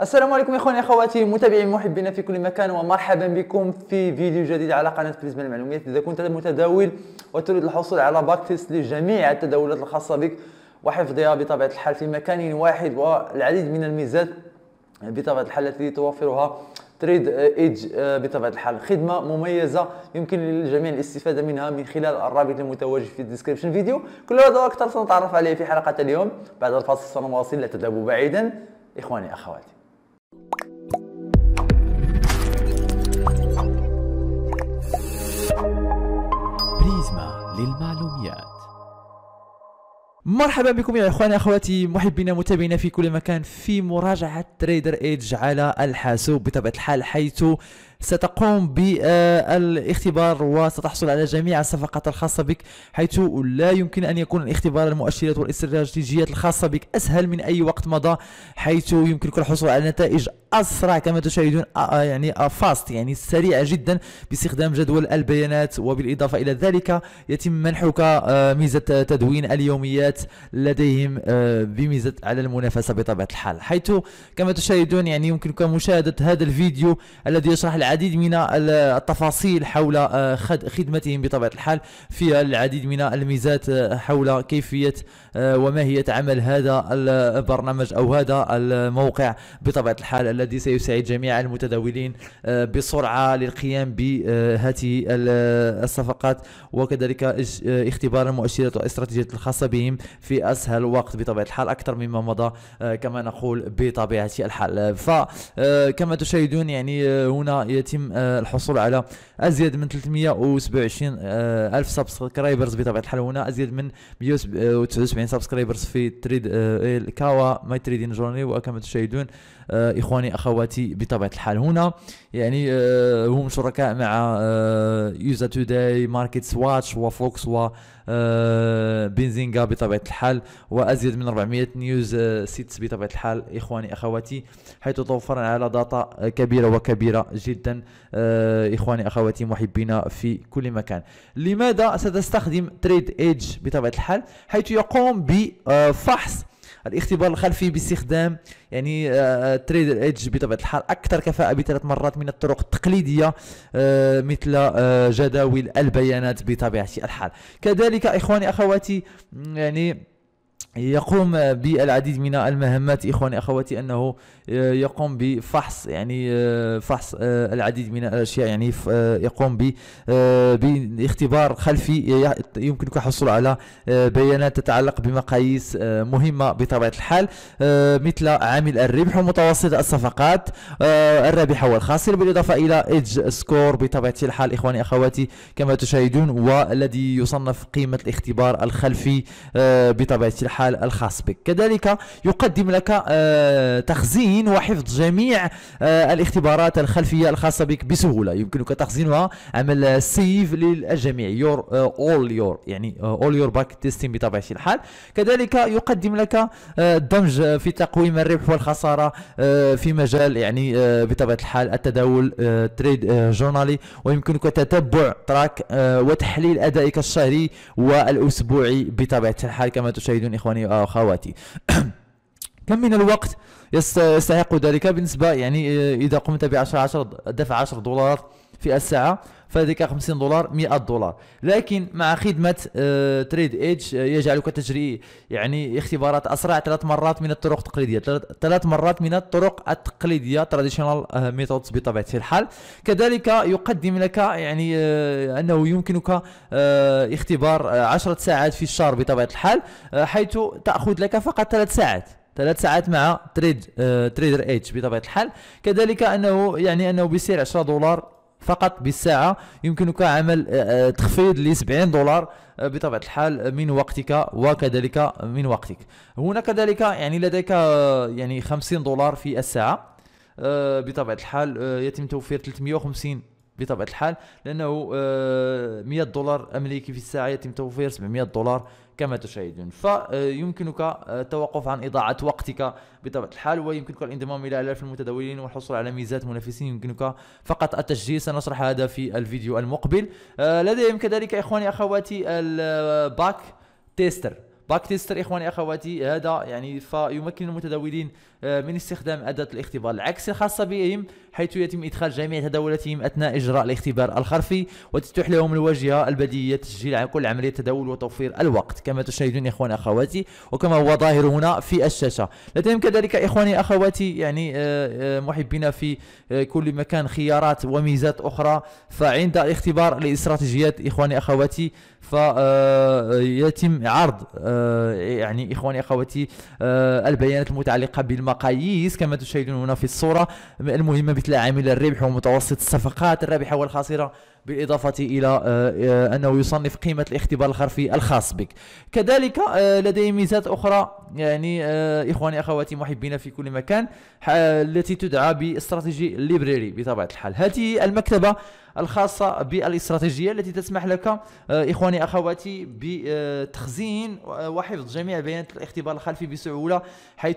السلام عليكم اخواني اخواتي متابعي محبين في كل مكان ومرحبا بكم في فيديو جديد على قناه بريزما المعلومات اذا كنت متداول وتريد الحصول على باكتس لجميع التداولات الخاصه بك وحفظها بطبيعه الحال في مكان واحد والعديد من الميزات بطبيعه الحال التي توفرها تريد ايدج آه، بطبيعه الحال خدمه مميزه يمكن للجميع الاستفاده منها من خلال الرابط المتواجد في الديسكربشن فيديو كل هذا واكثر سنتعرف عليه في حلقه اليوم بعد الفاصل سنواصل لا تذهبوا بعيدا اخواني اخواتي بريزما للمعلوميات مرحبا بكم يا اخواني اخواتي محبين متابعينا في كل مكان في مراجعه تريدر ايدج على الحاسوب بطبيعه الحال حيث ستقوم بالاختبار وستحصل على جميع الصفقات الخاصة بك حيث لا يمكن أن يكون الاختبار المؤشرات والاستراتيجيات الخاصة بك أسهل من أي وقت مضى حيث يمكنك الحصول على نتائج أسرع كما تشاهدون آه، آه، يعني فاست آه، يعني سريعة جدا باستخدام جدول البيانات وبالإضافة إلى ذلك يتم منحك ميزة تدوين اليوميات لديهم بميزة على المنافسة بطبيعة الحال حيث كما تشاهدون يعني يمكنك مشاهدة هذا الفيديو الذي يشرح العديد من التفاصيل حول آه، خدمتهم بطبيعة الحال فيها العديد من الميزات آه، حول كيفية آه، وماهية عمل هذا البرنامج أو هذا الموقع بطبيعة الحال الذي سيساعد جميع المتداولين بسرعة للقيام بهذه الصفقات وكذلك اختبار المؤشرات والاستراتيجيات الخاصة بهم في أسهل وقت بطبيعة الحال أكثر مما مضى كما نقول بطبيعة الحال فكما تشاهدون يعني هنا يتم آه، الحصول على ازيد من 327 آه، الف سبسكرايبرز بطبيعه الحال هنا ازيد من 179 سبسكرايبرز في تريد الكاوا آه، ماي تريدين جورني وكما تشاهدون اخواني اخواتي بطبيعه الحال هنا يعني هم شركاء مع يوزا توداي ماركت سواتش وفوكس و بنزينغا بطبيعه الحال وازيد من 400 نيوز سيتس بطبيعه الحال اخواني اخواتي حيث توفرنا على داتا كبيره وكبيره جدا آه، اخواني اخواتي محبينا في كل مكان لماذا ستستخدم تريد ايدج بطبيعه الحال حيث يقوم بفحص آه، الاختبار الخلفي باستخدام يعني تريد آه، ايدج بطبيعه الحال اكثر كفاءه بثلاث مرات من الطرق التقليديه مثل جداول البيانات بطبيعه الحال كذلك اخواني اخواتي يعني يقوم بالعديد من المهمات اخواني اخواتي انه آه، يقوم بفحص يعني آه، فحص آه، العديد من الاشياء يعني يقوم باختبار خلفي يمكنك الحصول على بيانات تتعلق بمقاييس مهمه بطبيعه الحال مثل عامل الربح ومتوسط الصفقات الرابحه والخاسر بالاضافه الى ايدج سكور بطبيعه الحال اخواني اخواتي كما تشاهدون والذي يصنف قيمه الاختبار الخلفي بطبيعه الحال الفعال الخاص بك كذلك يقدم لك آه، تخزين وحفظ جميع آه، الاختبارات الخلفية الخاصة بك بسهولة يمكنك تخزينها عمل سيف للجميع يور اول يور يعني اول يور باك تيستين بطبيعة الحال كذلك يقدم لك الدمج آه، في تقويم الربح والخسارة في مجال يعني بطبيعة الحال التداول تريد جورنالي ويمكنك تتبع تراك وتحليل أدائك الشهري والأسبوعي بطبيعة الحال كما تشاهدون إخواني إخواني يعني، وأخواتي آه، كم من الوقت يستحق ذلك بالنسبة يعني آه، إذا قمت 10 10 دفع 10 دولارات في الساعه فهذيك 50 دولار 100 دولار لكن مع خدمه تريد آه، ايدج آه، يجعلك تجري يعني اختبارات اسرع ثلاث مرات من الطرق التقليديه ثلاث مرات من الطرق التقليديه تراديشنال آه، ميثودز بطبيعه الحال كذلك يقدم لك يعني انه يمكنك اختبار 10 ساعات في الشهر بطبيعه الحال حيث تاخذ لك فقط ثلاث ساعات ثلاث ساعات مع تريد آه تريدر ايج بطبيعه الحال كذلك انه يعني انه بسعر 10 دولار فقط بالساعة يمكنك عمل آه، آه، تخفيض ل 70 دولار آه، بطبيعة الحال من وقتك وكذلك من وقتك هنا كذلك يعني لديك يعني 50 دولار في الساعة بطبيعة الحال يتم توفير 350 بطبيعه الحال لانه 100 آه، دولار امريكي في الساعه يتم توفير 700 دولار كما تشاهدون فيمكنك آه، التوقف عن اضاعه وقتك بطبيعه الحال ويمكنك الانضمام الى الاف المتداولين والحصول على ميزات منافسين يمكنك فقط التسجيل سنشرح هذا في الفيديو المقبل آه، لديهم كذلك اخواني اخواتي الباك تيستر باك تيستر اخواني اخواتي هذا يعني فيمكن المتداولين آه، من استخدام أداة الاختبار العكسي الخاصة بهم حيث يتم إدخال جميع تداولاتهم أثناء إجراء الاختبار الخرفي وتتيح لهم الواجهة البديهية تسجيل كل عملية تداول وتوفير الوقت كما تشاهدون إخواني أخواتي وكما هو ظاهر هنا في الشاشة لديهم كذلك إخواني أخواتي يعني آه، آه، محبينا في كل مكان خيارات وميزات أخرى فعند الاختبار الاستراتيجيات إخواني أخواتي فيتم عرض يعني إخواني أخواتي البيانات المتعلقة بالم المقاييس كما تشاهدون هنا في الصورة المهمة مثل عامل الربح ومتوسط الصفقات الرابحة والخاسرة بالإضافة إلى آه، آه، أنه يصنف قيمة الاختبار الخرفي الخاص بك كذلك آه، لديه ميزات أخرى يعني إخواني أخواتي محبين في كل مكان التي تدعى باستراتيجي ليبريري بطبيعة الحال هذه المكتبة الخاصة بالاستراتيجية التي تسمح لك إخواني أخواتي بتخزين وحفظ جميع بيانات الاختبار الخلفي بسهولة حيث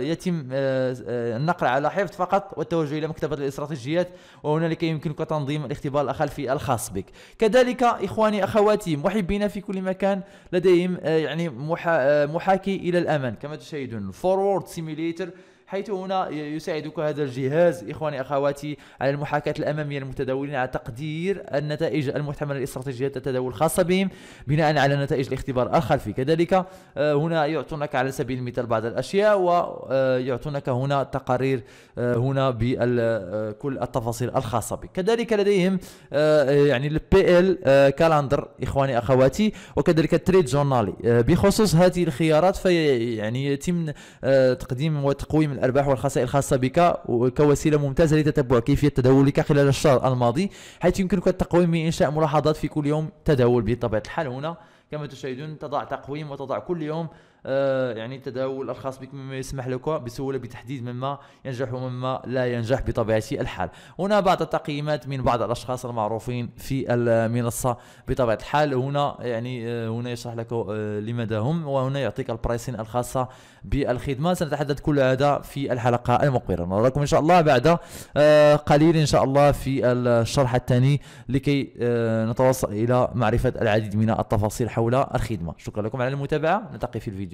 يتم النقل على حفظ فقط والتوجه إلى مكتبة الاستراتيجيات وهنالك يمكنك تنظيم الاختبار الخلفي العاطفي الخاص بك كذلك إخواني أخواتي محبين في كل مكان لديهم آه، يعني آه، محاكي إلى الأمان كما تشاهدون forward simulator حيث هنا يساعدك هذا الجهاز إخواني أخواتي على المحاكاة الأمامية للمتداولين على تقدير النتائج المحتملة لاستراتيجيات التداول الخاصة بهم بناء على نتائج الاختبار الخلفي كذلك آه، هنا يعطونك على سبيل المثال بعض الأشياء ويعطونك آه، هنا تقارير آه، هنا بكل التفاصيل الخاصة بك كذلك لديهم يعني البي ال كالندر إخواني أخواتي وكذلك التريد جورنالي بخصوص هذه الخيارات فيعني في يتم تقديم وتقويم الأرباح والخسائر الخاصة بك كوسيلة ممتازة لتتبع كيفية تداولك خلال الشهر الماضي حيث يمكنك التقويم من إنشاء ملاحظات في كل يوم تداول بطبيعة الحال هنا كما تشاهدون تضع تقويم وتضع كل يوم آه، يعني التداول الخاص بك مما يسمح لك بسهوله بتحديد مما ينجح ومما لا ينجح بطبيعه الحال هنا بعض التقييمات من بعض الاشخاص المعروفين في المنصه بطبيعه الحال هنا يعني آه، هنا يشرح لك آه، لماذا هم وهنا يعطيك البرايسين الخاصه بالخدمه سنتحدث كل هذا في الحلقه المقبله نراكم ان شاء الله بعد قليل ان شاء الله في الشرح الثاني لكي نتوصل الى معرفه العديد من التفاصيل حول الخدمه شكرا لكم على المتابعه نلتقي في الفيديو